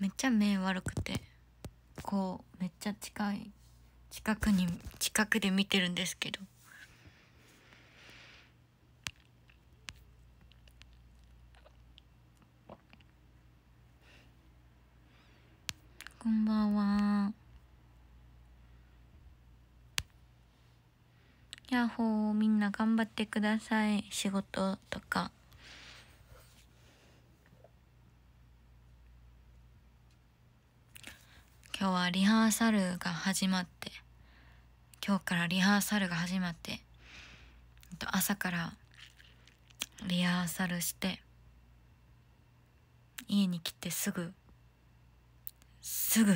めっちゃ目悪くてこうめっちゃ近い近くに近くで見てるんですけどこんばんはやッほーみんな頑張ってください仕事とか。今日はリハーサルが始まって今日からリハーサルが始まって朝からリハーサルして家に来てすぐすぐ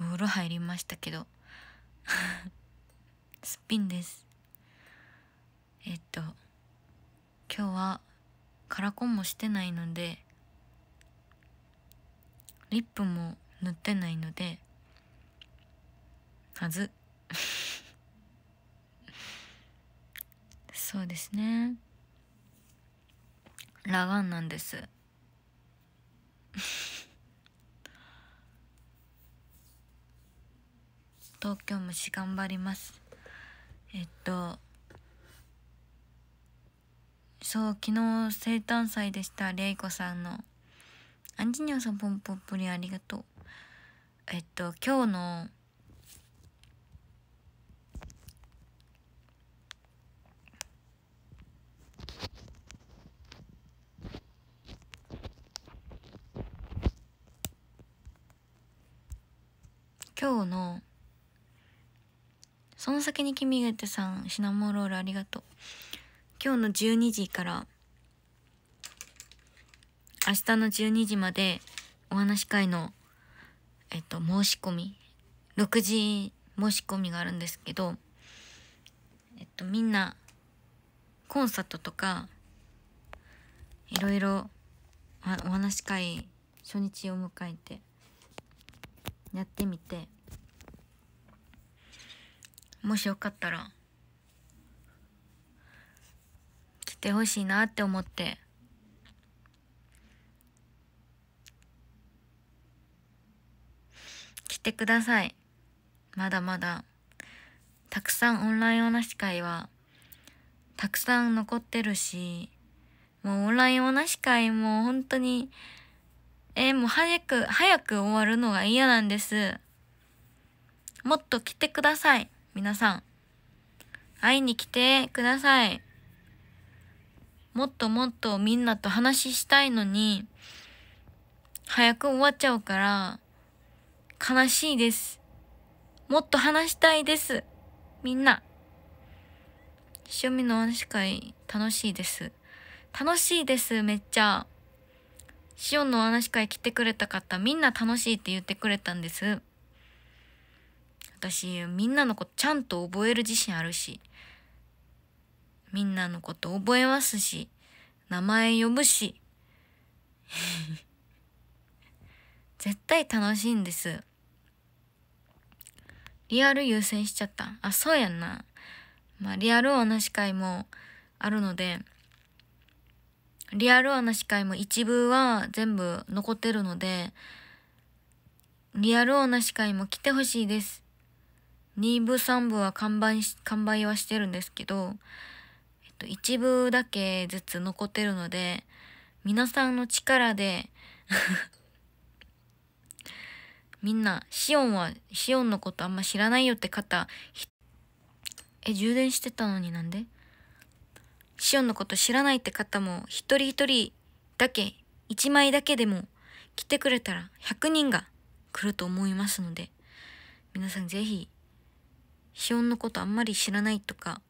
お風呂入りましたけど すっぴんですえっと今日はカラコンもしてないのでリップも塗ってないのではず そうですね裸眼なんです 東京虫頑張りますえっとそう昨日生誕祭でした玲子さんの「アンジニオさんポンポンプリありがとう」えっと今日の今日のその先に君がいてさんシナモンロールありがとう今日の12時から明日の12時までお話会のえっと、申し込み、6時申し込みがあるんですけど、えっと、みんな、コンサートとか、いろいろ、お話し会、初日を迎えて、やってみて、もしよかったら、来てほしいなって思って、してください。まだまだ。たくさんオンラインおなし会は、たくさん残ってるし、もうオンラインおなし会も本当に、えー、もう早く、早く終わるのが嫌なんです。もっと来てください、皆さん。会いに来てください。もっともっとみんなと話したいのに、早く終わっちゃうから、悲しいです。もっと話したいです。みんな。趣味の話会楽しいです。楽しいです、めっちゃ。シオンの話会来てくれた方、みんな楽しいって言ってくれたんです。私、みんなのことちゃんと覚える自信あるし、みんなのこと覚えますし、名前呼ぶし、絶対楽しいんです。リアル優先しちゃった。あ、そうやんな。まあ、リアルお話会もあるので、リアルお話会も一部は全部残ってるので、リアルお話会も来てほしいです。2部3部は完売し、完売はしてるんですけど、えっと、一部だけずつ残ってるので、皆さんの力でみんな、シオンは、シオンのことあんま知らないよって方、え、充電してたのになんでシオンのこと知らないって方も、一人一人だけ、一枚だけでも来てくれたら100人が来ると思いますので、皆さんぜひ、シオンのことあんまり知らないとか、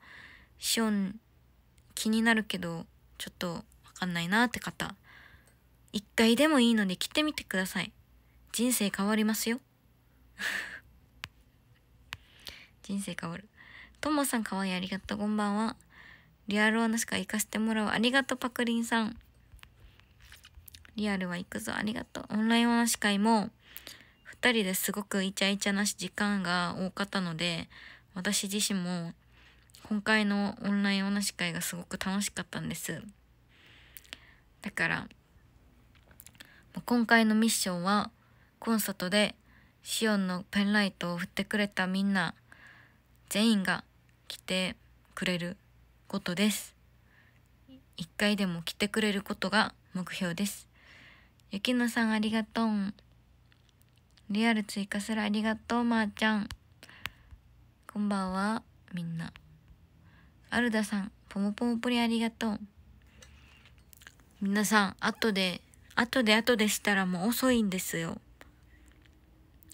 シオン気になるけど、ちょっとわかんないなって方、一回でもいいので来てみてください。人生変わりますよ 人生変わるともさんかわいいありがとうこんばんはリアル話か行かせてもらうありがとうパクリンさんリアルは行くぞありがとうオンライン話会も2人ですごくイチャイチャなし時間が多かったので私自身も今回のオンラインお話会がすごく楽しかったんですだから今回のミッションはコンサートでシオンのペンライトを振ってくれたみんな全員が来てくれることです一回でも来てくれることが目標ですゆきさんありがとうリアル追加するありがとうまー、あ、ちゃんこんばんはみんなアルダさんポモポモポリありがとう皆さん後で後で後でしたらもう遅いんですよ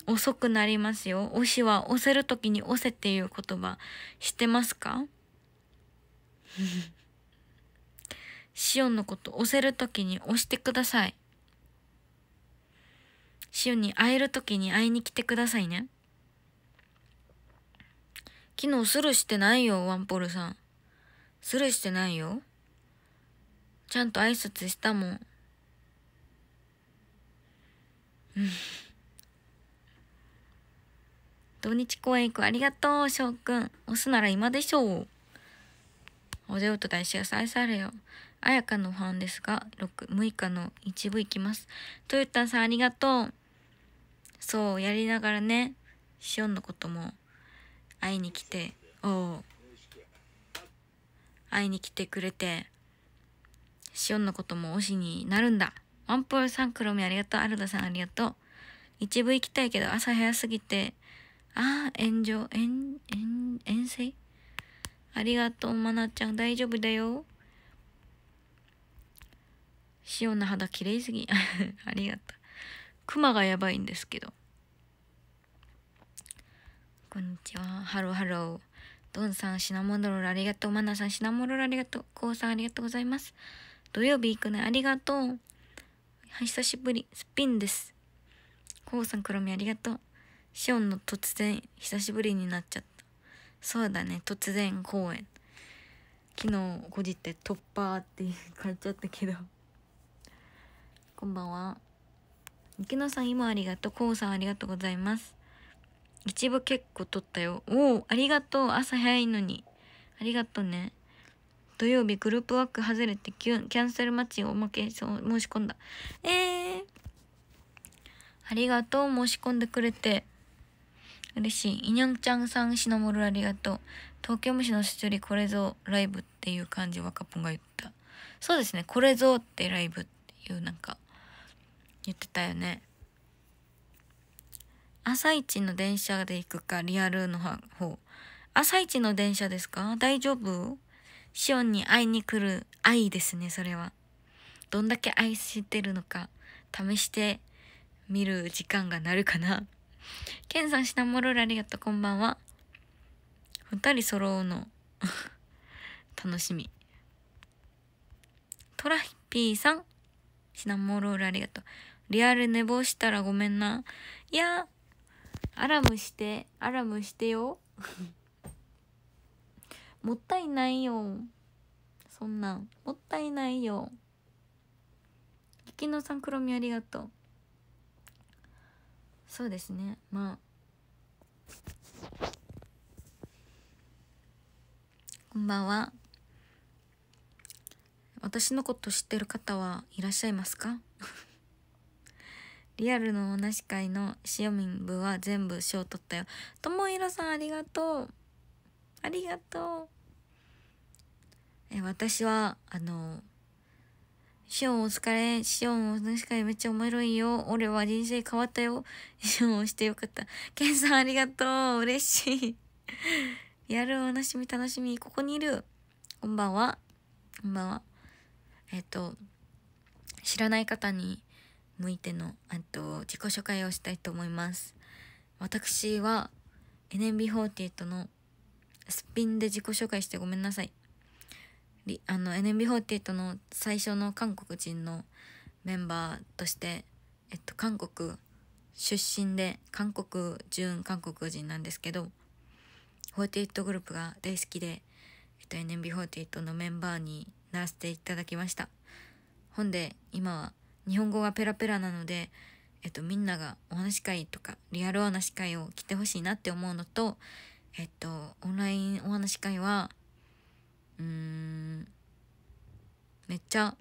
遅くなりますよ。押しは押せる時に押せっていう言葉知ってますかシオンのこと押せる時に押してください。シオンに会える時に会いに来てくださいね。昨日スルしてないよ、ワンポルさん。スルしてないよ。ちゃんと挨拶したもん。うん。土日公演行くありがとう、翔くん。押すなら今でしょう。おでおと大師が愛されよ。あやかのファンですが、6、6日の一部行きます。トヨタさんありがとう。そう、やりながらね、シオンのことも会いに来て、お会いに来てくれて、シオンのことも推しになるんだ。ワンポールさん、黒目ありがとう。アルダさんありがとう。一部行きたいけど朝早すぎてああ、炎上、炎、炎、遠征ありがとう、まなちゃん、大丈夫だよ。潮の肌綺麗すぎ。ありがとう。熊がやばいんですけど。こんにちは。ハローハロー。ドンさん、シナモンロールありがとう。マナさん、シナモンロールありがとう。コウさん、ありがとうございます。土曜日行くね。ありがとう。久しぶり。スピンです。コウさん、クロミありがとう。シオンの突然久しぶりになっちゃったそうだね突然公演昨日こじって「突破」って書いちゃったけどこんばんは池野さん今ありがとうこうさんありがとうございます一部結構撮ったよおおありがとう朝早いのにありがとうね土曜日グループワーク外れてキャンセル待ちおまけそう申し込んだえー、ありがとう申し込んでくれて嬉しい。いにゃんちゃんさん、しのもるありがとう。東京虫のしょりこれぞライブっていう感じ、若ぽんが言った。そうですね、これぞってライブっていうなんか、言ってたよね。朝一の電車で行くか、リアルの方。朝一の電車ですか大丈夫シオンに会いに来る愛ですね、それは。どんだけ愛してるのか、試してみる時間がなるかな。ケンさん、シナモロールありがとう。こんばんは。二人揃うの 楽しみ。トラヒピーさん、シナモロールありがとう。リアル寝坊したらごめんな。いやアラムして、アラムしてよ。もったいないよ。そんなん、もったいないよ。ゆきのさん、ロみありがとう。そうですねまあこんばんは私のこと知ってる方はいらっしゃいますか リアルのおなし会のしおみ部は全部賞取ったよ。ともいろさんありがとう。ありがとう。え私は、あの、シオンお疲れ。シオン確かにめっちゃ面白いよ。俺は人生変わったよ。シオンをしてよかった。ケンさんありがとう。嬉しい。やるおなしみ楽しみ。ここにいる。こんばんは。こんばんは。えっと、知らない方に向いての、えっと、自己紹介をしたいと思います。私は NMB48 のすっぴんで自己紹介してごめんなさい。あの NMB48 の最初の韓国人のメンバーとして、えっと、韓国出身で韓国純韓国人なんですけど48グループが大好きで、えっと、NMB48 のメンバーにならせていただきましたほんで今は日本語がペラペラなので、えっと、みんながお話会とかリアルお話会を来てほしいなって思うのとえっとオンラインお話会はうんめっちゃ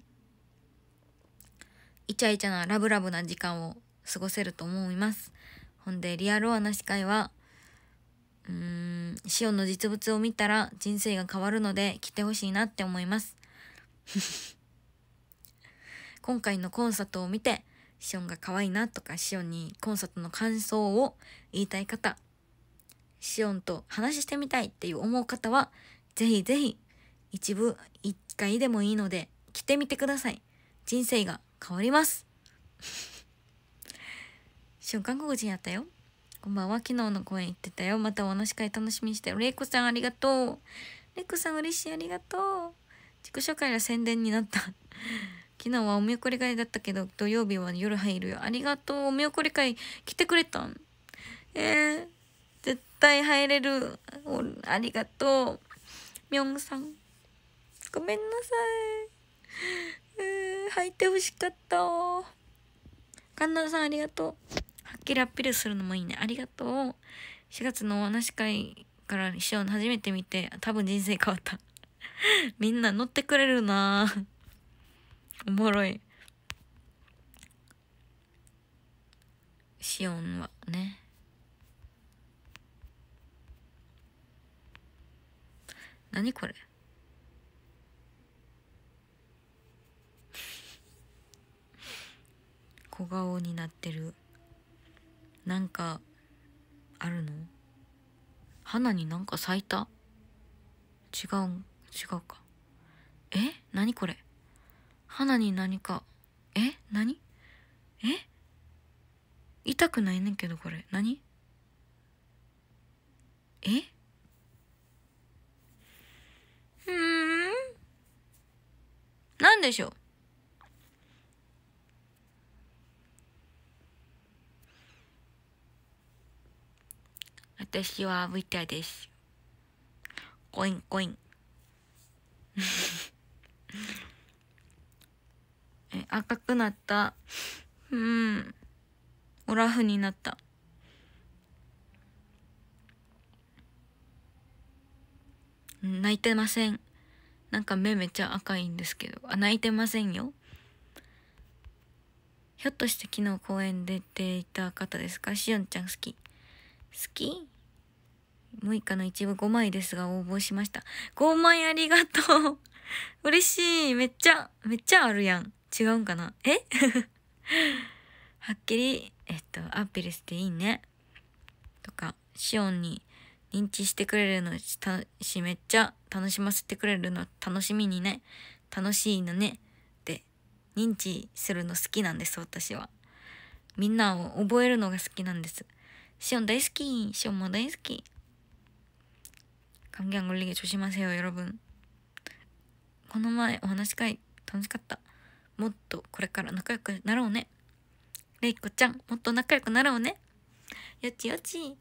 イチャイチャなラブラブな時間を過ごせると思います。ほんでリアルアナ司会はうーんシオンの実物を見たら人生が変わるので来てほしいなって思います。今回のコンサートを見てシオンが可愛いなとかシオンにコンサートの感想を言いたい方シオンと話してみたいっていう思う方はぜひぜひ一部一回でもいいので着てみてください。人生が変わります。瞬間国人やったよ。こんばんは。昨日の公演行ってたよ。またお話会楽しみにしてる。レイコさんありがとう。レイコさん嬉しい。ありがとう。自己紹介が宣伝になった。昨日はお見送り会だったけど、土曜日は夜入るよ。ありがとう。お見送り会来てくれたん。えー、絶対入れる。ありがとう。みょんさん。ごめんなさい。うん、履いてほしかった。神田さんありがとう。はっきりアピールするのもいいね。ありがとう。4月のお話会から師匠の初めて見て、多分人生変わった。みんな乗ってくれるなおもろい。シオンはね。何これ小顔になってるなんかあるの花になんか咲いた違う違うかえ何これ花に何かえ何え痛くないねんけどこれ何えうんなんでしょう私はブタです。コインコイン。え、赤くなった。うん。オラフになった。泣いてません。なんか目めっちゃ赤いんですけど。あ、泣いてませんよ。ひょっとして昨日公園で出ていた方ですかしおんちゃん好き。好き6日の一部5枚ですが応募しました。5枚ありがとう 嬉しいめっちゃ、めっちゃあるやん。違うんかなえ はっきり、えっと、アピルスでいいね。とか、シオンに認知してくれるのし、めっちゃ楽しませてくれるの楽しみにね。楽しいのね。って認知するの好きなんです、私は。みんなを覚えるのが好きなんです。シオン大好き。シオンも大好き。감기안걸리게조심하세요여러분この前お話し会楽しかった。もっとこれから仲良くなろうね。レイコちゃん、もっと仲良くなろうね。よちよち。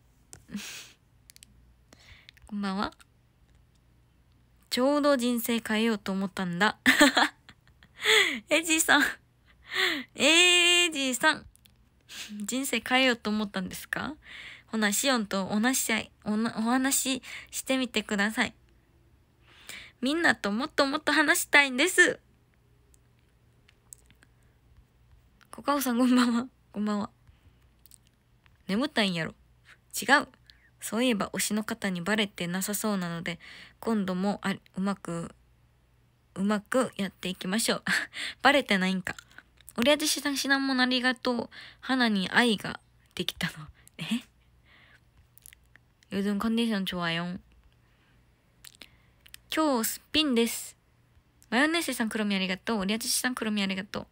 こんばんは。ちょうど人生変えようと思ったんだ。エジさん。エイジさん。人生変えようと思ったんですかほな、しおんとおなしおなお話ししてみてください。みんなともっともっと話したいんです。コカオさんこんばんは。こんばんは。眠たいんやろ。違う。そういえば推しの方にバレてなさそうなので、今度もあうまく、うまくやっていきましょう。バレてないんか。俺やじしなしなもんありがとう。花に愛ができたの。え요즘컨디션좋아요マヨネー스さん네스상크롬이아리가또우리아さんクロミありがとう。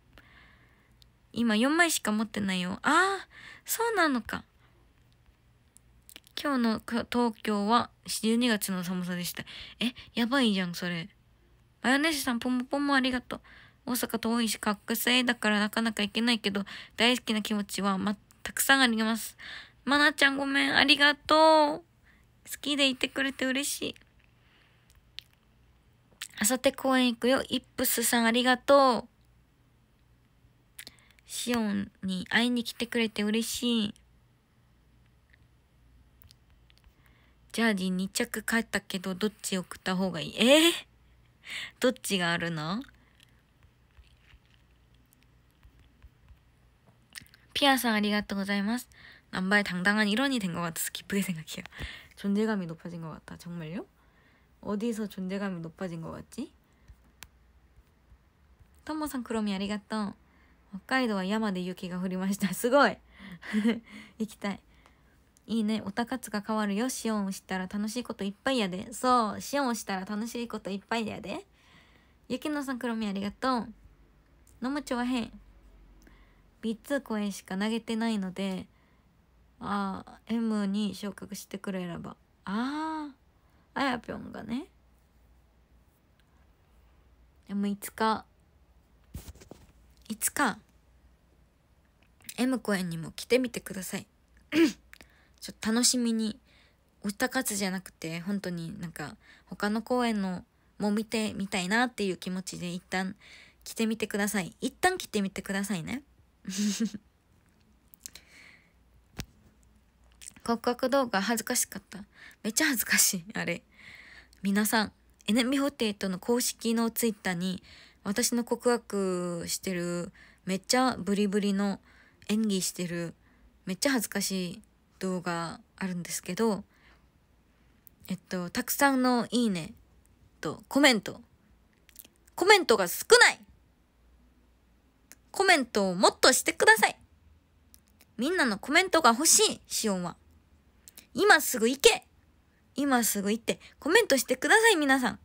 今4枚しか持ってないよ。ああ、そうなのか。今日の東京は12月の寒さでした。え、やばいじゃん、それ。マヨネーズさん、ポンポンもありがとう。大阪遠いし、学生だからなかなか行けないけど、大好きな気持ちは、ま、たくさんあります。まなちゃんごめん、ありがとう。好きでいてくれて嬉しい。あさって公園行くよ。イップスさんありがとう。シオンに会いに来てくれて嬉しい。ジャージ2着買ったけど、どっち送った方がいいえー、どっちがあるのピアさんありがとうございます。 남바의 당당한 일원이 된 것 같아서 기쁘게 생각해요. 존재감이 높아진 것 같다. 정말요? 어디서 존재감이 높아진 것 같지? 토모상 크롬이 아리가또. 홋카이도와 야마데 네 유키가 흐りま시다す고い이키たい 이네 오타카츠가 変わる요 시온 시た라楽しいこといっぱいやでそう 시온 したら楽しいこといっぱいやで. 유키노상 크롬이 아리가또. 너무 좋아해. 3つ声しか投げてないので ああ M に昇格してくれればあああやぴょんがねでもいつかいつか M 公演にも来てみてください ちょっと楽しみに歌活じゃなくて本当になんか他の公演のも見てみたいなっていう気持ちで一旦来てみてください一旦来てみてくださいね告白動画恥ずかしかった。めっちゃ恥ずかしい、あれ。皆さん、NMB48 の公式のツイッターに、私の告白してる、めっちゃブリブリの演技してる、めっちゃ恥ずかしい動画あるんですけど、えっと、たくさんのいいねとコメント。コメントが少ないコメントをもっとしてくださいみんなのコメントが欲しい、シオンは。今すぐ行け今すぐ行ってコメントしてください皆さん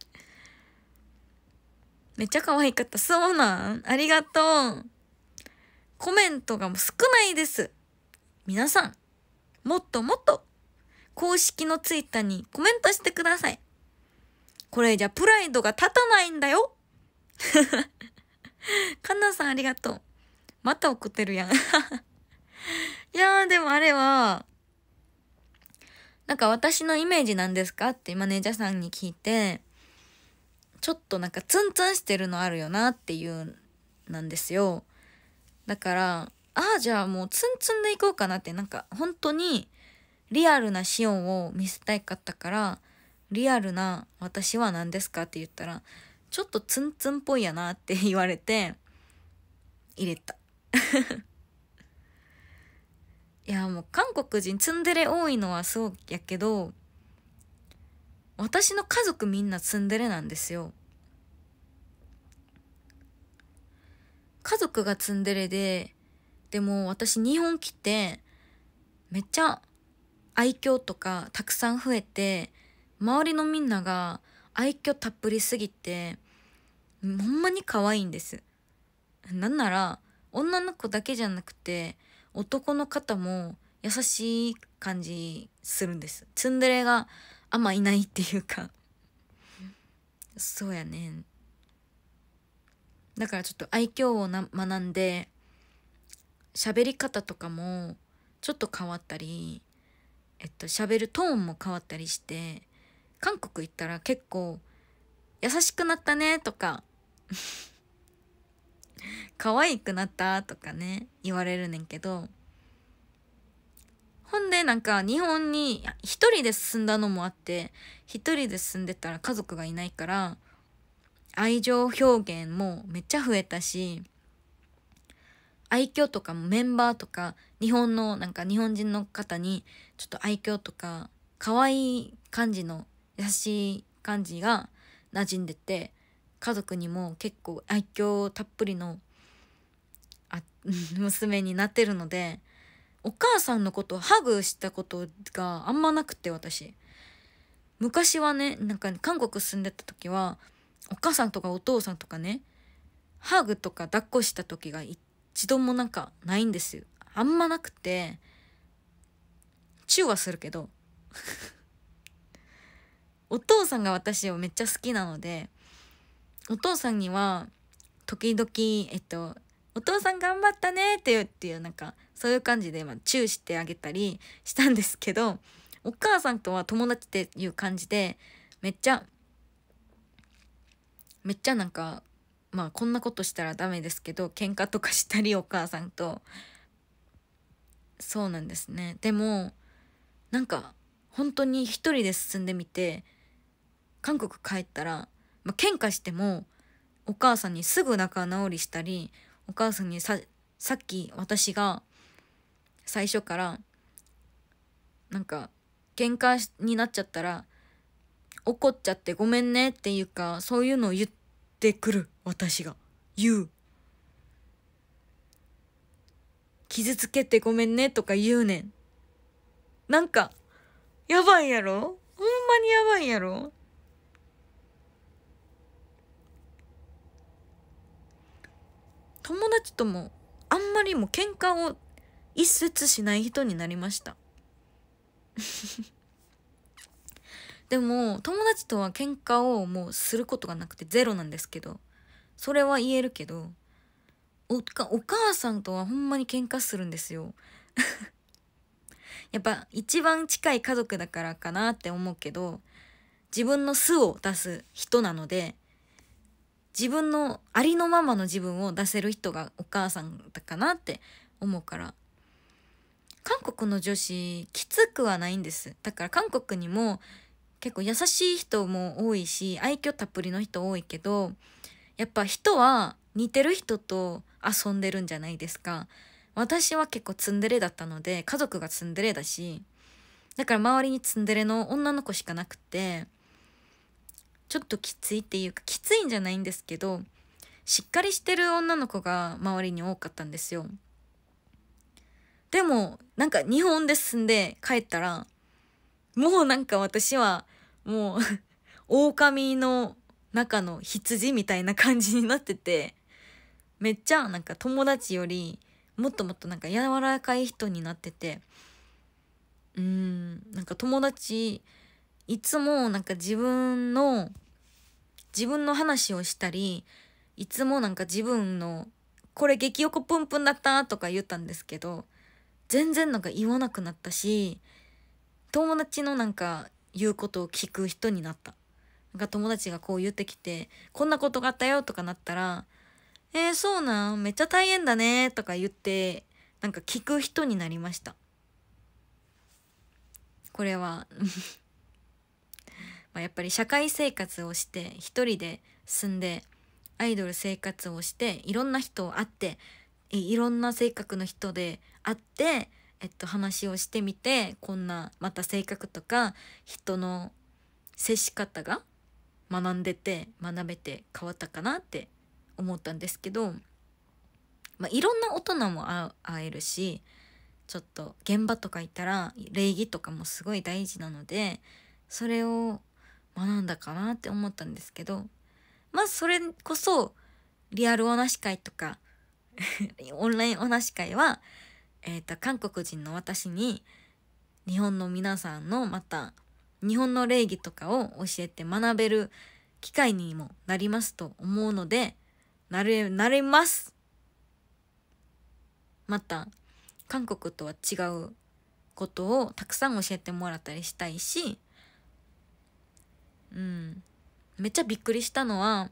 めっちゃ可愛かったそうなんありがとうコメントがもう少ないです皆さんもっともっと公式のツイッターにコメントしてくださいこれじゃプライドが立たないんだよかな さんありがとうまた送ってるやんいやーでもあれは、なんか私のイメージなんですかってマネージャーさんに聞いて、ちょっとなんかツンツンしてるのあるよなっていうなんですよ。だから、ああじゃあもうツンツンでいこうかなってなんか本当にリアルなシオンを見せたいかったからリアルな私は何ですかって言ったらちょっとツンツンっぽいやなって言われて入れたいやもう韓国人ツンデレ多いのはそうやけど私の家族みんなツンデレなんですよ家族がツンデレででも私日本来てめっちゃ愛嬌とかたくさん増えて周りのみんなが愛嬌たっぷりすぎてほんまに可愛いんですなんなら女の子だけじゃなくて男の方も優しい感じするんですツンデレがあんまいないっていうかそうやねだからちょっと愛嬌をな学んで喋り方とかもちょっと変わったりえっと喋るトーンも変わったりして韓国行ったら結構「優しくなったね」とか可愛くなったとかね、言われるねんけど、ほんでなんか日本に一人で住んだのもあって、一人で住んでたら家族がいないから、愛情表現もめっちゃ増えたし、愛嬌とかもメンバーとか、日本のなんか日本人の方にちょっと愛嬌とか、可愛い感じの優しい感じが馴染んでて、家族にも結構愛嬌たっぷりのあ 娘になってるのでお母さんのことハグしたことがあんまなくて私昔はねなんか韓国住んでた時はお母さんとかお父さんとかねハグとか抱っこした時が一度もなんかないんですよあんまなくてチューはするけど お父さんが私をめっちゃ好きなのでお父さんには時々えっとお父さん頑張ったねっていうっていうなんかそういう感じでまチューしてあげたりしたんですけどお母さんとは友達っていう感じでめっちゃめっちゃなんかまあこんなことしたらダメですけど喧嘩とかしたりお母さんとそうなんですねでもなんか本当に一人で進んでみて韓国帰ったらまあ、喧嘩してもお母さんにすぐ仲直りしたりお母さんにささっき私が最初からなんか喧嘩になっちゃったら怒っちゃってごめんねっていうかそういうのを言ってくる私が言う傷つけてごめんねとか言うねんなんかやばいやろほんまにやばいやろ友達ともあんまりも喧嘩を一切しない人になりました でも友達とは喧嘩をもうすることがなくてゼロなんですけどそれは言えるけどお母さんとはほんまに喧嘩するんですよ やっぱ一番近い家族だからかなって思うけど自分の巣を出す人なので自分のありのままの自分を出せる人がお母さんだかなって思うから韓国の女子きつくはないんですだから韓国にも結構優しい人も多いし愛嬌たっぷりの人多いけどやっぱ人は似てる人と遊んでるんじゃないですか私は結構ツンデレだったので家族がツンデレだしだから周りにツンデレの女の子しかなくてちょっときついっていうかきついんじゃないんですけどしっかりしてる女の子が周りに多かったんですよでもなんか日本で住んで帰ったらもうなんか私はもう 狼の中の羊みたいな感じになっててめっちゃなんか友達よりもっともっとなんか柔らかい人になっててうーんなんか友達いつもなんか自分の自分の話をしたりいつもなんか自分の「これ激横プンプンだった」とか言ったんですけど全然なんか言わなくなったし友達のなんか言うことを聞く人になった。なんか友達がこう言ってきて「こんなことがあったよ」とかなったら「えー、そうなんめっちゃ大変だね」とか言ってなんか聞く人になりました。これはまあ、やっぱり社会生活をして一人で住んでアイドル生活をしていろんな人を会っていろんな性格の人で会って、えっと、話をしてみてこんなまた性格とか人の接し方が学んでて学べて変わったかなって思ったんですけど、まあ、いろんな大人も会えるしちょっと現場とかいたら礼儀とかもすごい大事なのでそれを学んだかなって思ったんですけどまあそれこそリアルおなし会とか オンラインおなし会は、えーと、と韓国人の私に日本の皆さんのまた日本の礼儀とかを教えて学べる機会にもなりますと思うのでなれなれますまた韓国とは違うことをたくさん教えてもらったりしたいしうん、めっちゃびっくりしたのは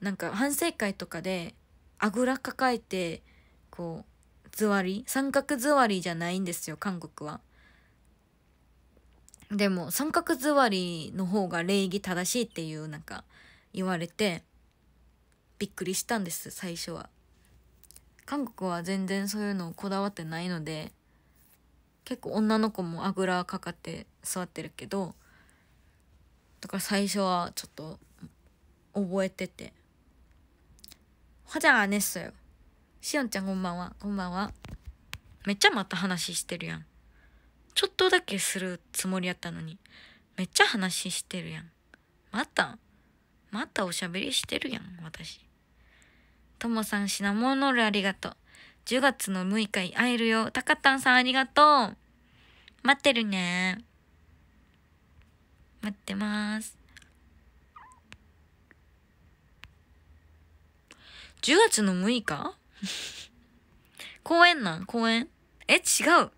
なんか反省会とかであぐら抱えてこう座り三角座りじゃないんですよ韓国は。でも三角座りの方が礼儀正しいっていうなんか言われてびっくりしたんです最初は。韓国は全然そういうのこだわってないので結構女の子もあぐらかかって座ってるけどだから最初はちょっと覚えてて。ほじゃあねっすよ。しおんちゃんこんばんは。こんばんは。めっちゃまた話してるやん。ちょっとだけするつもりやったのに。めっちゃ話してるやん。またまたおしゃべりしてるやん、私。ともさん、シナモンロールありがとう。10月の6日会えるよ。たかたんさんありがとう。待ってるね待ってます。10月の6日 公演なん公演え、違う。11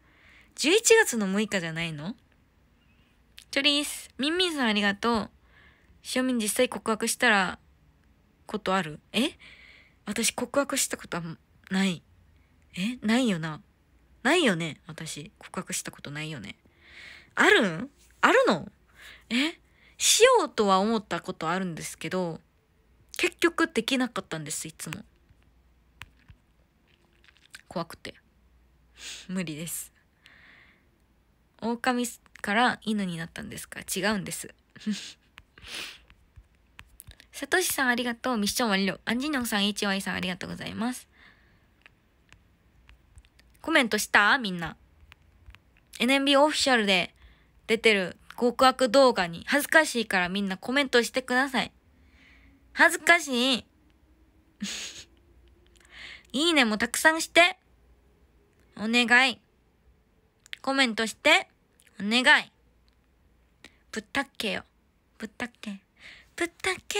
月の6日じゃないのチョリース。ミンミンさんありがとう。しおみん実際告白したら、ことあるえ私告白したことはない。えないよな。ないよね私。告白したことないよね。あるんあるのえしようとは思ったことあるんですけど、結局できなかったんです、いつも。怖くて。無理です。狼から犬になったんですか違うんです。さとしさんありがとう。ミッション終了。アンジニョンさん、HY さんありがとうございます。コメントしたみんな。NMB オフィシャルで出てる極悪動画に恥ずかしいからみんなコメントしてください。恥ずかしい。いいねもたくさんして。お願い。コメントして。お願い。ぶったっけよ。ぶったっけ。ぶったっけ。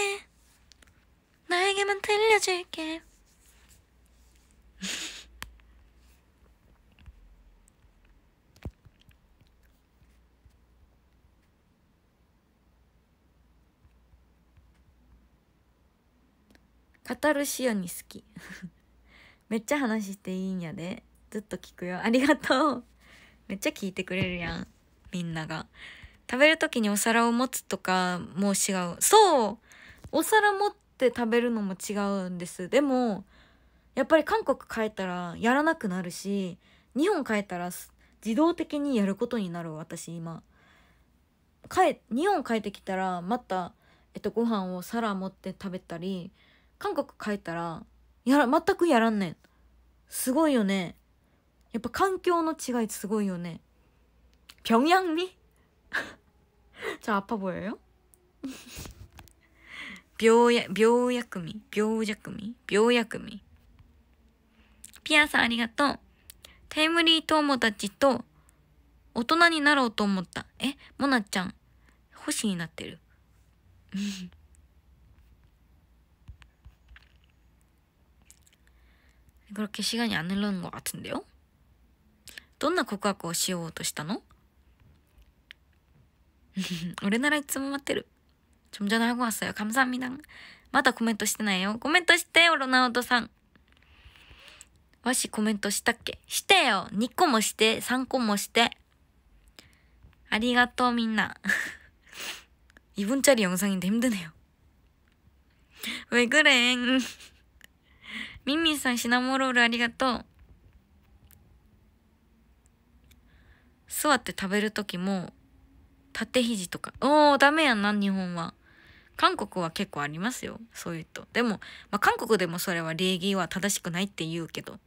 나에게만들려줄け。語るしおに好き めっちゃ話していいんやでずっと聞くよありがとうめっちゃ聞いてくれるやんみんなが食べる時にお皿を持つとかもう違うそうお皿持って食べるのも違うんですでもやっぱり韓国帰ったらやらなくなるし日本帰ったら自動的にやることになる私今帰日本帰ってきたらまた、えっと、ご飯を皿持って食べたり韓国帰ったら、やら、全くやらんねん。すごいよね。やっぱ環境の違いすごいよね。평양리저아파보여요묘야病약味病薬味금이묘약금이피아사아리가또태무리토모다치大人になろうと思った。え、モナちゃん、星になってる。그렇게시간이안흘러는것같은데요どんな告白をしようとしたの俺ならいつも待ってる。そょんじゃないごはんさよ。かむさんみな。まだコメントしてないよ。コメントしてよ、ロナウドさん。わしコメントしたっけしてよ。2個もして、3個もして。ありがとう、みんな。2分 짜리영상인데힘드네 요。 왜그래ミンミンさんシナモロールありがとう。座って食べる時も、縦肘とか。おー、ダメやんな、日本は。韓国は結構ありますよ。そういうと。でも、まあ、韓国でもそれは礼儀は正しくないって言うけど。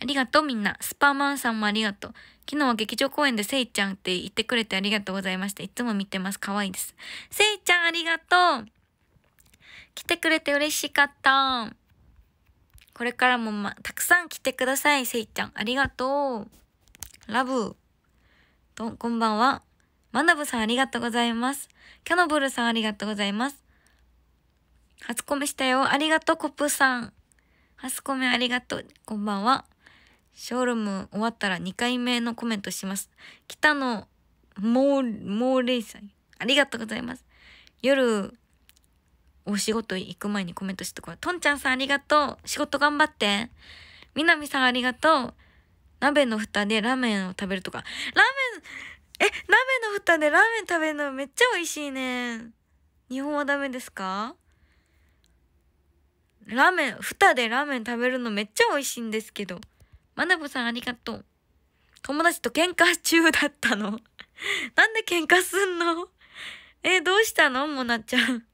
ありがとうみんな。スパーマンさんもありがとう。昨日は劇場公演でせいちゃんって言ってくれてありがとうございました。いつも見てます。可愛いです。せいちゃんありがとう来てくれて嬉しかった。これからもま、たくさん来てください。せいちゃん。ありがとう。ラブ。と、こんばんは。まなぶさんありがとうございます。キャノブルさんありがとうございます。初コメしたよ。ありがとう、コップさん。初コメありがとう。こんばんは。ショールーム終わったら2回目のコメントします。北野モー、モーレイさん。ありがとうございます。夜、お仕事行く前にコメントしてこい。とんちゃんさんありがとう。仕事頑張って。みなみさんありがとう。鍋の蓋でラーメンを食べるとか。ラーメン、え、鍋の蓋でラーメン食べるのめっちゃ美味しいね。日本はダメですかラーメン、蓋でラーメン食べるのめっちゃ美味しいんですけど。まなぶさんありがとう。友達と喧嘩中だったの。なんで喧嘩すんのえ、どうしたのもなちゃん。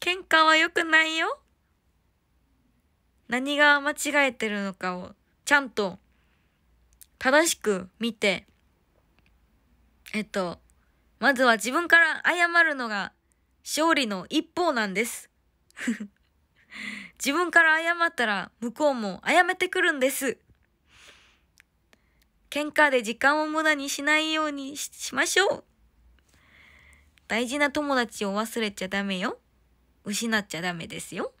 喧嘩は良くないよ。何が間違えてるのかを、ちゃんと、正しく見て、えっと、まずは自分から謝るのが勝利の一方なんです。自分から謝ったら向こうも謝ってくるんです。喧嘩で時間を無駄にしないようにしましょう大事な友達を忘れちゃダメよ。失っちゃダメですよ。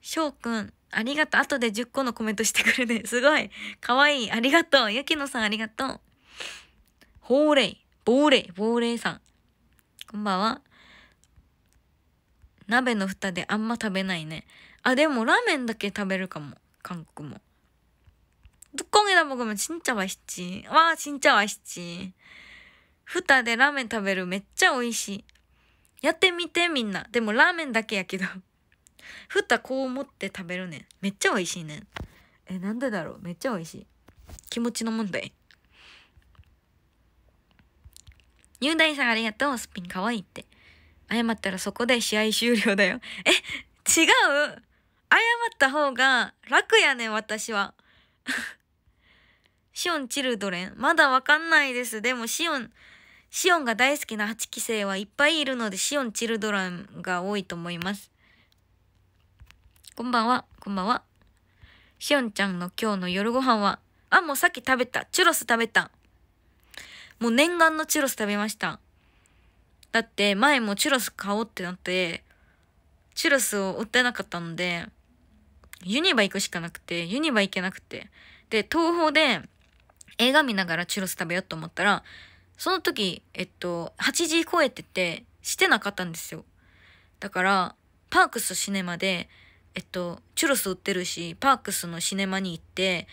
翔くん、ありがとう。後で10個のコメントしてくれて、ね、すごい。かわいい。ありがとう。ゆきのさん、ありがとう。ほうれい、ぼうれい、ぼうれいさん。こんばんは。鍋の蓋であんま食べないね。あ、でもラーメンだけ食べるかも。韓国も。뚜껑에다먹으면진짜맛있지와진짜맛있지蓋でラーメン食べるめっちゃ美味しい。やってみてみんな。でもラーメンだけやけど。蓋こう思って食べるねめっちゃ美味しいねえ、なんでだろうめっちゃ美味しい。気持ちの問題。雄大さんありがとう。スピン可愛いって。謝ったらそこで試合終了だよ。え、違う謝った方が楽やねん、私は。シオンチルドレンまだわかんないです。でもシオン、シオンが大好きな8期生はいっぱいいるので、シオンチルドレンが多いと思います。こんばんは、こんばんは。シオンちゃんの今日の夜ご飯は、あ、もうさっき食べた。チュロス食べた。もう念願のチュロス食べました。だって前もチュロス買おうってなって、チュロスを売ってなかったので、ユニバ行くしかなくて、ユニバ行けなくて。で、東方で、映画見ながらチュロス食べようと思ったら、その時、えっと、8時超えてて、してなかったんですよ。だから、パークスシネマで、えっと、チュロス売ってるし、パークスのシネマに行って、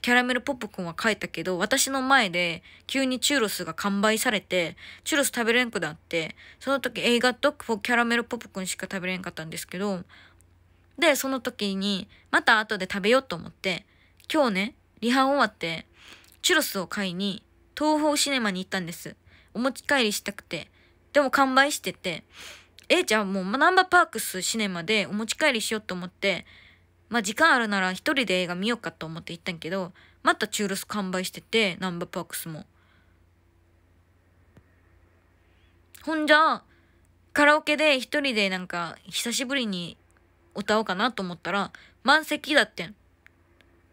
キャラメルポップコーンは買えたけど、私の前で急にチュロスが完売されて、チュロス食べれんくなって、その時映画とキャラメルポップコーンしか食べれんかったんですけど、で、その時に、また後で食べようと思って、今日ね、リハ終わって、チュロスを買いに東宝シネマに行ったんです。お持ち帰りしたくて。でも完売してて、え、じゃあもうナンバーパークスシネマでお持ち帰りしようと思って、まあ時間あるなら一人で映画見ようかと思って行ったんけど、またチュロス完売してて、ナンバーパークスも。ほんじゃ、カラオケで一人でなんか久しぶりに歌おうかなと思ったら、満席だってん。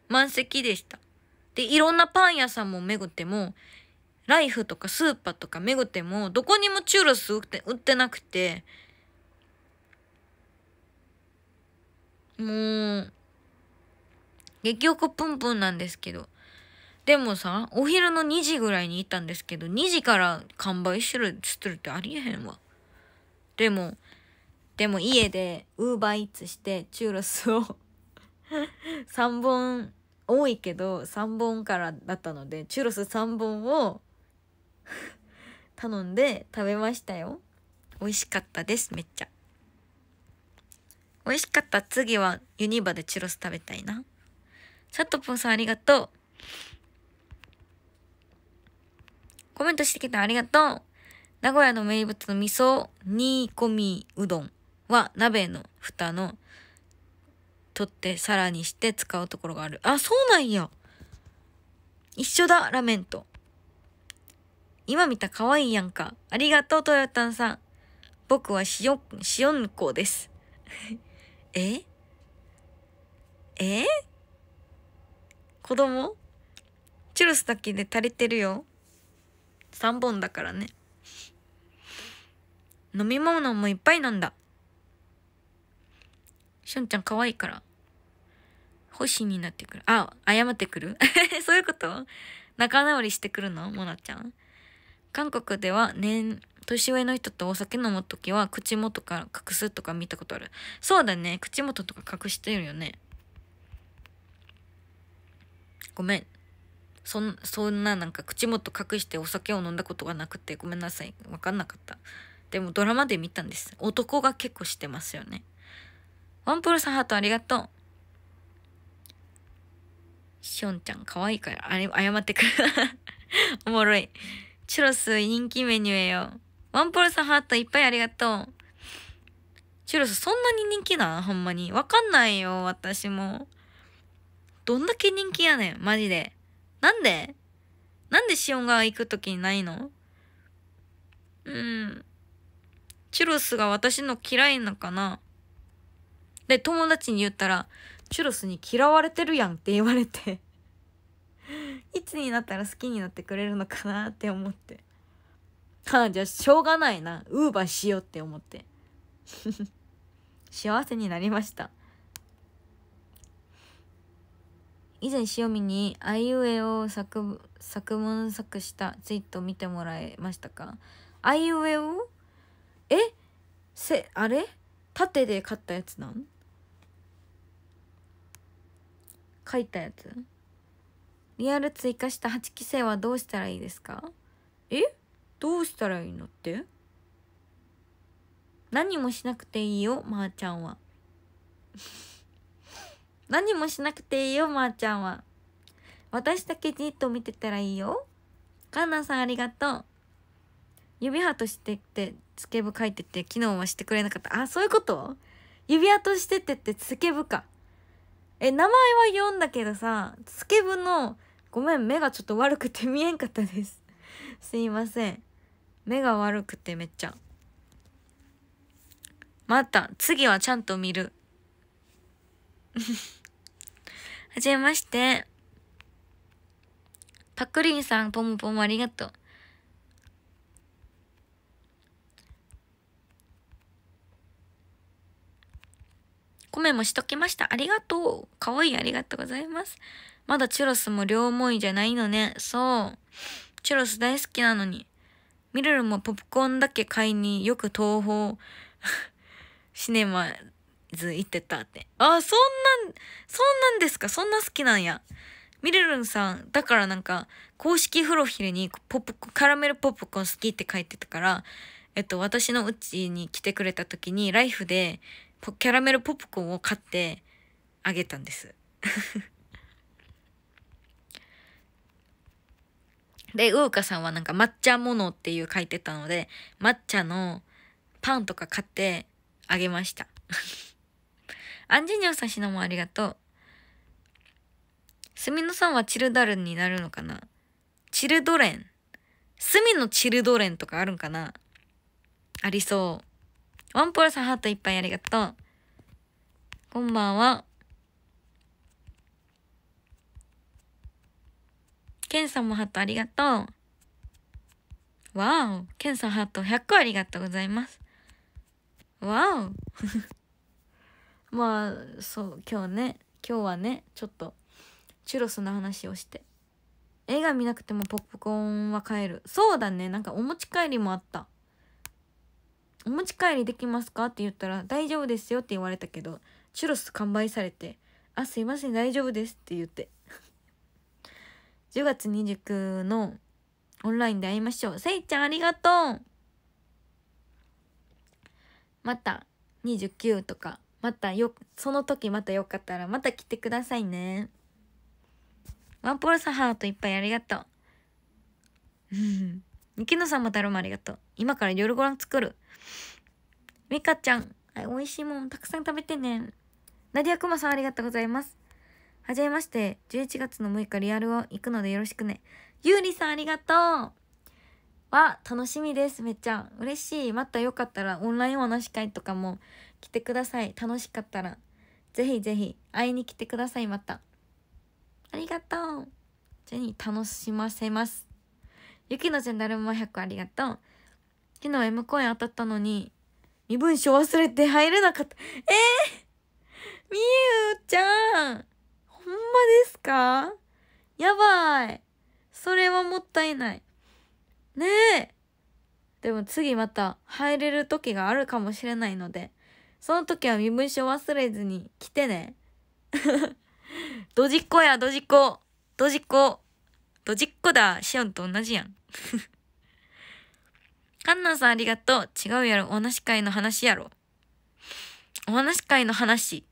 満席でした。で、いろんなパン屋さんも巡っても、ライフとかスーパーとか巡っても、どこにもチューロス売って売ってなくて、もう、激おこぷんぷんなんですけど。でもさ、お昼の2時ぐらいに行ったんですけど、2時から完売してるってありえへんわ。でも、でも家でウーバーイーツしてチューロスを3 本多いけど3本からだったのでチュロス3本を 頼んで食べましたよ美味しかったですめっちゃ美味しかった次はユニバでチュロス食べたいなさとぽんさんありがとうコメントしてきたありがとう名古屋の名物の味噌煮込みうどんは鍋の蓋の取って皿にして使うところがある。あ、そうなんや。一緒だ、ラメンと。今見た可愛いやんか。ありがとう、トヨタンさん。僕は塩、塩んこです。ええ子供チュロスだけで足りてるよ。3本だからね。飲み物もいっぱいなんだ。しゅんちゃん可愛いから。星になってくる。あ、謝ってくる そういうこと仲直りしてくるのモナちゃん。韓国では年、年上の人とお酒飲む時は口元から隠すとか見たことある。そうだね。口元とか隠してるよね。ごめん。そんそんななんか口元隠してお酒を飲んだことがなくてごめんなさい。わかんなかった。でもドラマで見たんです。男が結構してますよね。ワンプルさんハートありがとう。しョンちゃん可愛いから、あれ、謝ってくる おもろい。チュロス人気メニューよ。ワンポルさんハートいっぱいありがとう。チュロスそんなに人気なんほんまに。わかんないよ、私も。どんだけ人気やねん、マジで。なんでなんでシオンが行くときにないのうん。チュロスが私の嫌いなのかなで、友達に言ったら、チュロスに嫌われてるやんって言われて いつになったら好きになってくれるのかなって思ってはあじゃあしょうがないなウーバーしようって思って 幸せになりました以前塩見に「あいうえを作作文作したツイート見てもらえましたかあいうえをえせあれ縦で買ったやつなん書いたやつリアル追加した8期生はどうしたらいいですかえどうしたらいいのって何もしなくていいよまー、あ、ちゃんは 何もしなくていいよまー、あ、ちゃんは私だけじっと見てたらいいよカンナさんありがとう指輪としてってつけブ書いてて昨日はしてくれなかったあそういうこと指輪としてってってつけブかえ名前は読んだけどさスケブのごめん目がちょっと悪くて見えんかったです すいません目が悪くてめっちゃまた次はちゃんと見る はじめましてパクリンさんぽもぽもありがとうコメもしときました。ありがとう。かわいい。ありがとうございます。まだチュロスも両思いじゃないのね。そう。チュロス大好きなのに。ミルルもポップコーンだけ買いによく東宝 シネマズ行ってたって。あ、そんなん、そんなんですかそんな好きなんや。ミルルンさん、だからなんか、公式プロフィルにポップカラメルポップコーン好きって書いてたから、えっと、私のうちに来てくれた時に、ライフでキャラメルポップコーンを買ってあげたんです。で、ウーカさんはなんか抹茶ものっていう書いてたので、抹茶のパンとか買ってあげました。アンジニョさんシナモンありがとう。スミノさんはチルダルになるのかなチルドレン。スミのチルドレンとかあるんかなありそう。ワンポロさんハートいっぱいありがとう。こんばんは。ケンさんもハートありがとう。わお。ケンさんハート100個ありがとうございます。わお。まあ、そう、今日ね、今日はね、ちょっと、チュロスの話をして。映画見なくてもポップコーンは買える。そうだね、なんかお持ち帰りもあった。お持ち帰りできますか?」って言ったら「大丈夫ですよ」って言われたけどチュロス完売されて「あすいません大丈夫です」って言って10 月29のオンラインで会いましょうせいちゃんありがとうまた29とかまたよその時またよかったらまた来てくださいねワンポルサハートいっぱいありがとうゆきのさんもたるもありがとう今から夜ご覧作るみかちゃん、はい、美味しいもんたくさん食べてね。ナディアクマさんありがとうございます。はじめまして、11月の6日リアルを行くのでよろしくね。ゆうりさんありがとうわ、楽しみです。めっちゃ嬉しい。またよかったらオンラインお話会とかも来てください。楽しかったら。ぜひぜひ会いに来てください、また。ありがとう。ジェニー楽しませます。ゆきのジェンダルま100ありがとう。昨日 M 公演当たったのに、身分証忘れて入れなかった。えー、みゆちゃんほんまですかやばい。それはもったいない。ねえ。でも次また入れる時があるかもしれないので、その時は身分証忘れずに来てね。ドジっ子や、ドジっ子。ドジっ子。ドジっ子だ、シオンと同じやん。カンナさんありがとう。違うやろ。お話会の話やろ。お話会の話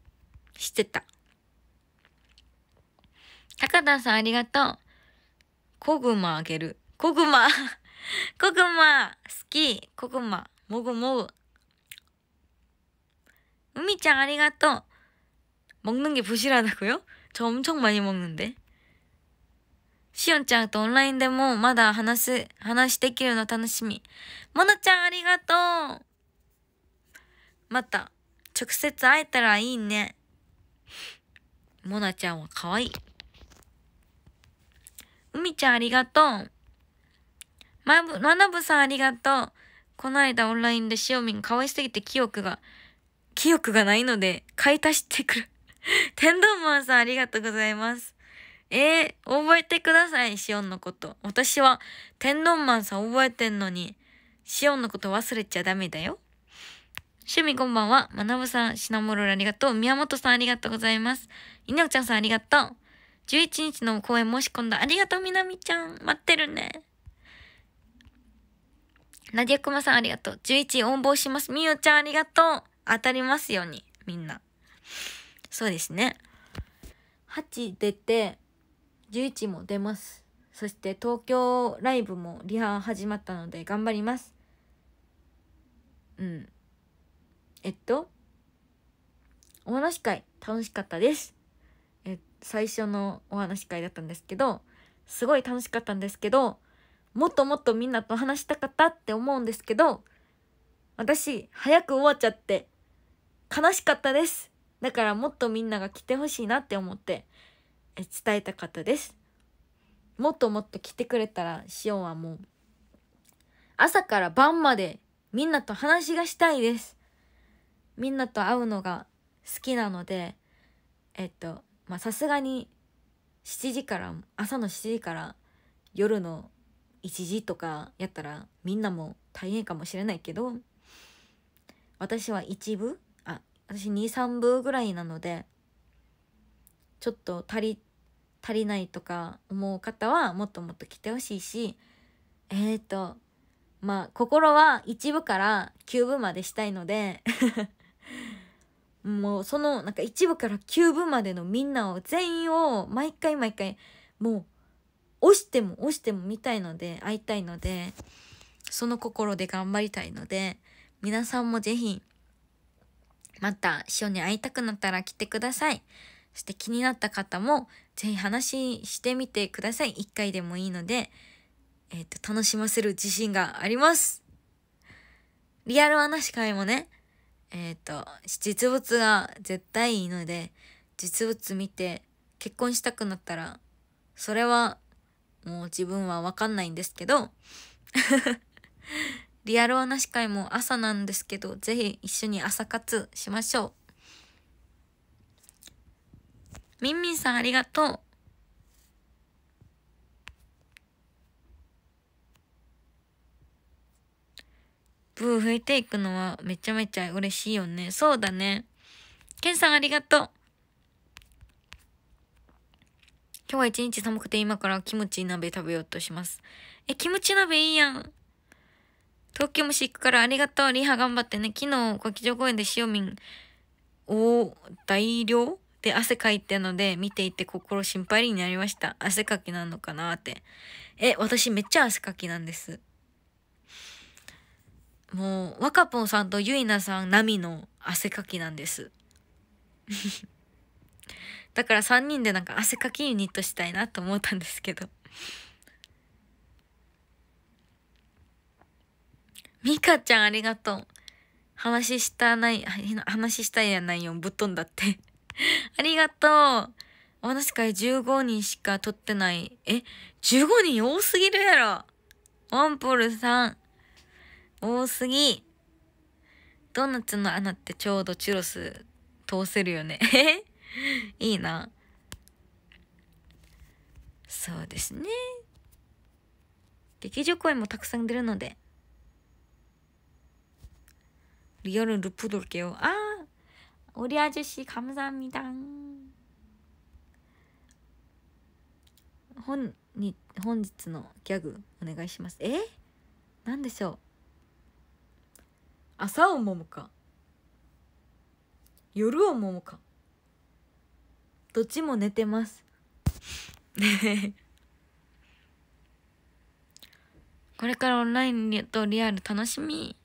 してた。高田さんありがとう。コグマあげる。コグマコグマ好きコグマもぐもぐ。うみちゃんありがとう。먹는게부실하다고요저엄청많이먹는데しおんちゃんとオンラインでもまだ話す、話できるの楽しみ。もなちゃんありがとうまた、直接会えたらいいね。もなちゃんは可愛い。うみちゃんありがとう。まぶ、まなぶさんありがとう。この間オンラインでしおみん可愛すぎて記憶が、記憶がないので、買い足してくる。天童マンさんありがとうございます。えー、覚えてください、シオンのこと。私は、天丼マンさん覚えてんのに、シオンのこと忘れちゃダメだよ。趣味こんばんは。まなぶさん、シナモロールありがとう。宮本さんありがとうございます。い子ちゃんさんありがとう。11日の公演申し込んだ。ありがとう、みなみちゃん。待ってるね。ナディアクマさんありがとう。11位、音棒します。みおちゃんありがとう。当たりますように、みんな。そうですね。8出て、11も出ます。そして東京ライブもリハ始まったので頑張ります。うん。えっと、お話会楽しかったです。え、最初のお話会だったんですけど、すごい楽しかったんですけど、もっともっとみんなと話したかったって思うんですけど、私、早く終わっちゃって、悲しかったです。だからもっとみんなが来てほしいなって思って、伝えたかったですもっともっと来てくれたらしおんはもう朝から晩までみんなと話がしたいですみんなと会うのが好きなのでえっとまあさすがに7時から朝の7時から夜の1時とかやったらみんなも大変かもしれないけど私は1部あ私23部ぐらいなのでちょっと足り足りないとか思う方はもっともっと来てほしいしえっ、ー、とまあ心は1部から9部までしたいので もうそのなんか1部から9部までのみんなを全員を毎回毎回もう押しても押しても見たいので会いたいのでその心で頑張りたいので皆さんも是非また師匠に会いたくなったら来てください。そして気になった方もぜひ話してみてください。一回でもいいので、えっ、ー、と、楽しませる自信があります。リアル話会もね、えっ、ー、と、実物が絶対いいので、実物見て結婚したくなったら、それはもう自分はわかんないんですけど、リアル話会も朝なんですけど、ぜひ一緒に朝活しましょう。みんみんさんありがとう。ブー吹いていくのはめちゃめちゃ嬉しいよね。そうだね。ケンさんありがとう。今日は一日寒くて今からキムチ鍋食べようとします。え、キムチ鍋いいやん。東京虫行くからありがとう。リハ頑張ってね。昨日、小気上公園でしおみん、お大量で、汗かいてので、見ていて心心配になりました。汗かきなのかなって。え、私めっちゃ汗かきなんです。もう、若ぽんさんとゆいなさん並みの汗かきなんです。だから3人でなんか汗かきユニットしたいなと思ったんですけど。ミカちゃんありがとう。話したない、話したいやないよ。ぶっ飛んだって ありがとう。私会15人しか撮ってない。え、15人多すぎるやろ。ワンポルさん。多すぎ。ドーナツの穴ってちょうどチュロス通せるよね。え いいな。そうですね。劇場公演もたくさん出るので。リアルルプドルケを。ああ。우리아저씨감사합니다本に本日のギャグお願いします。え何でしょう朝をもむか夜をもむかどっちも寝てます。これからオンラインとリアル楽しみ。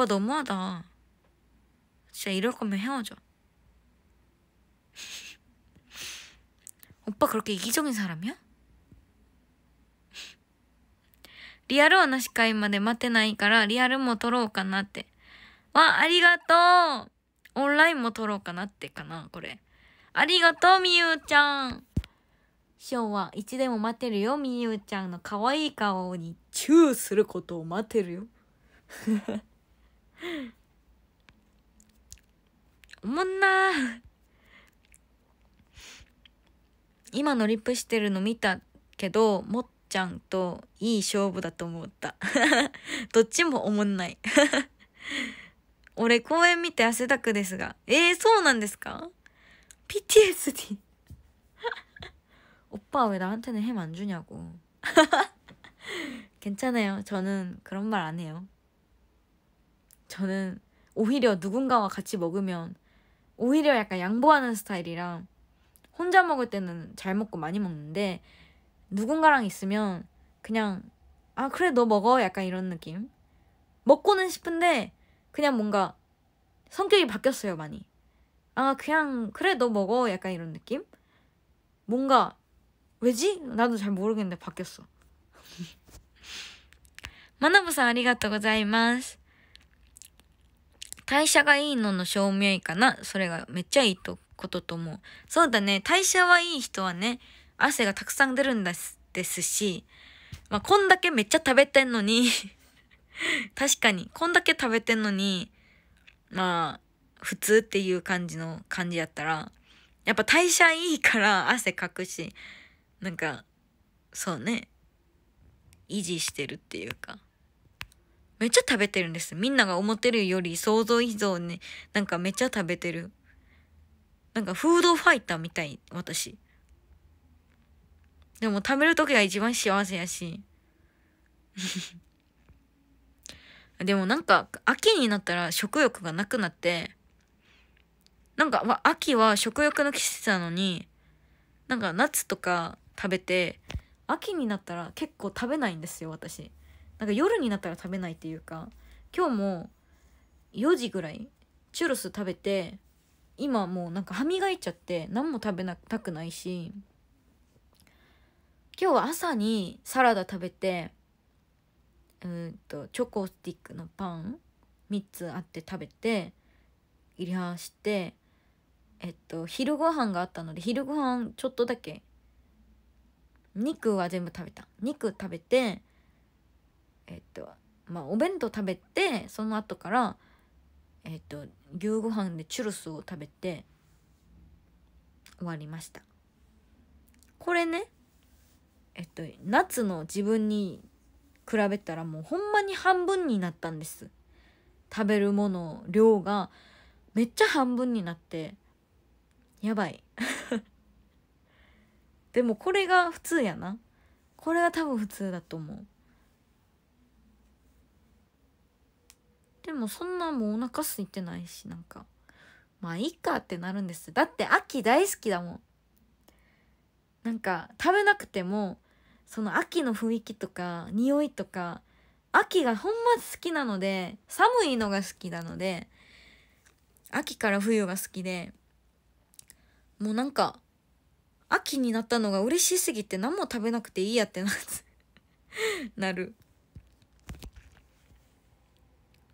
오빠너무하다진짜이럴거면헤어져 오빠그렇게이기적인사람이야리얼なし会まで待てないからリアルも取ろうかなってわありがとうオンラインも取ろうかなってかなこれありがとうみゆちゃん翔はいつでも待てるよみゆちゃんの可愛い顔にチューすることを待ってるよ おもんな今のリップしてるの見たけどもっちゃんといい勝負だと思ったどっちもおもんない俺公演見て汗だくですがえー、そうなんですか PTSD 오빠왜나한테는해만주냐고괜찮아요저는그런말안해요 저는 오히려 누군가와 같이 먹으면 오히려 약간 양보하는 스타일이라 혼자 먹을 때는 잘 먹고 많이 먹는데 누군가랑 있으면 그냥 아 그래 너 먹어 약간 이런 느낌 먹고는 싶은데 그냥 뭔가 성격이 바뀌었어요 많이 아 그냥 그래 너 먹어 약간 이런 느낌 뭔가 왜지? 나도 잘 모르겠는데 바뀌었어 만나보사 아리가또 고자이마스 代謝がいいのの証明かなそれがめっちゃいいとことと思う。そうだね。代謝はいい人はね、汗がたくさん出るんですですし、まあ、こんだけめっちゃ食べてんのに 確かに、こんだけ食べてんのに、まあ、普通っていう感じの感じやったら、やっぱ代謝いいから汗かくし、なんか、そうね、維持してるっていうか。めっちゃ食べてるんです。みんなが思ってるより想像以上になんかめっちゃ食べてる。なんかフードファイターみたい、私。でも食べる時が一番幸せやし。でもなんか秋になったら食欲がなくなって、なんか秋は食欲の季節なのに、なんか夏とか食べて、秋になったら結構食べないんですよ、私。なんか夜になったら食べないっていうか今日も4時ぐらいチュロス食べて今もうなんか歯磨いちゃって何も食べなたくないし今日は朝にサラダ食べてうんとチョコスティックのパン3つあって食べてリハしてえっと昼ご飯があったので昼ご飯ちょっとだけ肉は全部食べた肉食べてえっとまあお弁当食べてその後からえっと牛ご飯でチュルスを食べて終わりましたこれねえっと夏の自分に比べたらもうほんまに半分になったんです食べるもの量がめっちゃ半分になってやばい でもこれが普通やなこれが多分普通だと思うでもそんなもうお腹空いてないしなんかまあいいかってなるんですだって秋大好きだもんなんか食べなくてもその秋の雰囲気とか匂いとか秋がほんま好きなので寒いのが好きなので秋から冬が好きでもうなんか秋になったのが嬉しすぎて何も食べなくていいやってな なる。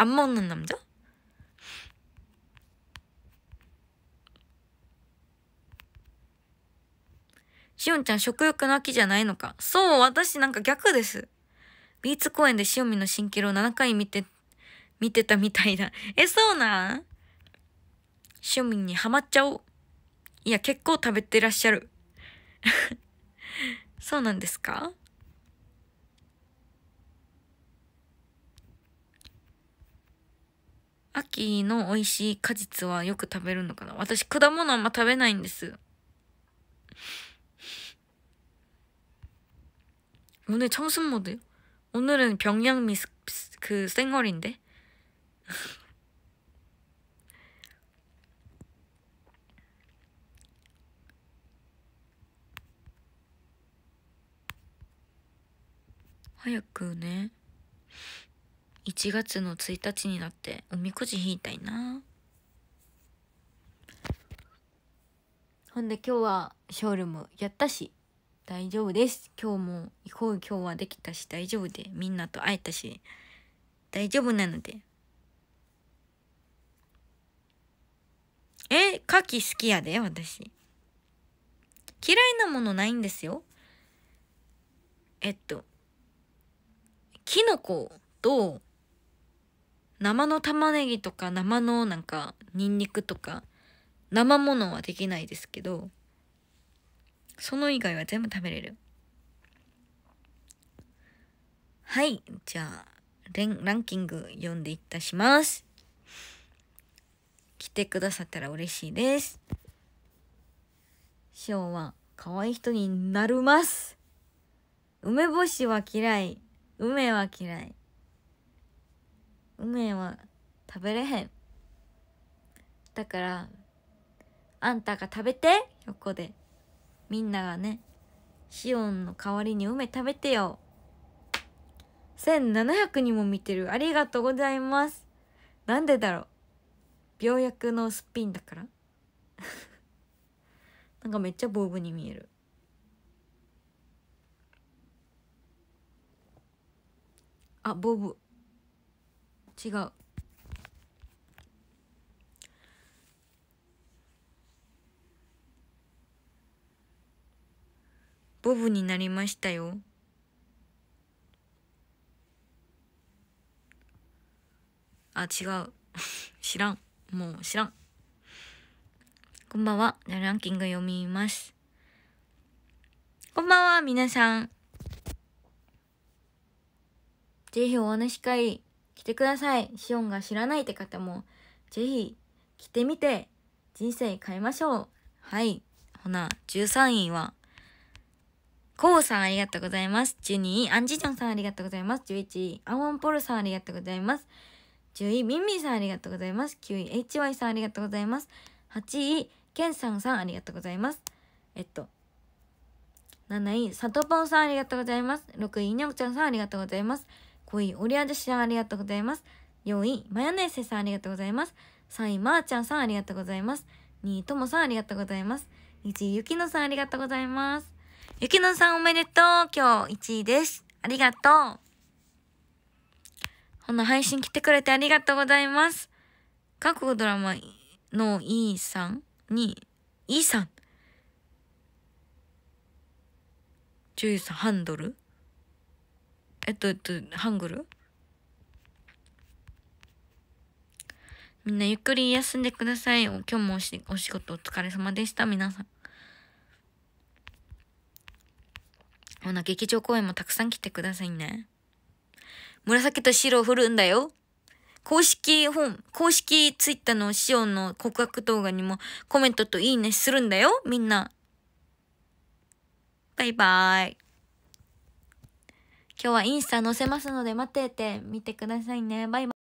안먹는남자しおんちゃん食欲の秋じゃないのか。そう、私なんか逆です。ビーツ公園でしおみの新キロを7回見て、見てたみたいだ。え、そうなんしおみにハマっちゃおう。いや、結構食べてらっしゃる。そうなんですか秋の美味しい果実はよく食べるのかな私果物あんま食べないんです。오늘청순모드오늘은병양미그쌩얼인데早くね。1月の1日になっておみくじ引いたいなほんで今日はショールームやったし大丈夫です今日も行こう今日はできたし大丈夫でみんなと会えたし大丈夫なのでえ牡蠣好きやで私嫌いなものないんですよえっときのこと生の玉ねぎとか生のなんかニンニクとか生ものはできないですけどその以外は全部食べれるはいじゃあランキング読んでいたします来てくださったら嬉しいですシオは可愛い人になるます梅干しは嫌い梅は嫌い梅は食べれへんだからあんたが食べて横でみんながねシオンの代わりに梅食べてよ1700にも見てるありがとうございますなんでだろう病薬のすっぴんだから なんかめっちゃボブに見えるあボブ違うボブになりましたよあ違う 知らんもう知らんこんばんはランキング読みますこんばんは皆さんぜひお話し会来てください。シオンが知らないって方も、ぜひ来てみて、人生変えましょう。はい。ほな、13位は、コウさんありがとうございます。12位、アンジジョンさんありがとうございます。11位、アモンポルさんありがとうございます。10位、ミンミンさんありがとうございます。9位、HY さんありがとうございます。8位、ケンさんさんありがとうございます。えっと、7位、サトポンさんありがとうございます。6位、ニョンちゃんさんありがとうございます。5位、オリアンジュシアありがとうございます。4位、マヨネーセさんありがとうございます。3位、まー、ちゃんさんありがとうございます。2位、ともさんありがとうございます。1位、ゆきのさんありがとうございます。ゆきのさんおめでとう今日1位です。ありがとうこの配信来てくれてありがとうございます。各ドラマの E さんに、E さん、獣医さん、ハンドルえっと、えっと、ハングルみんなゆっくり休んでください。今日もおしお仕事お疲れ様でした、皆さん。ほな、劇場公演もたくさん来てくださいね。紫と白を振るんだよ。公式本、公式ツイッターのシオの告白動画にもコメントといいねするんだよ、みんな。バイバーイ。今日はインスタ載せますので待ってて見てくださいね。バイバイ。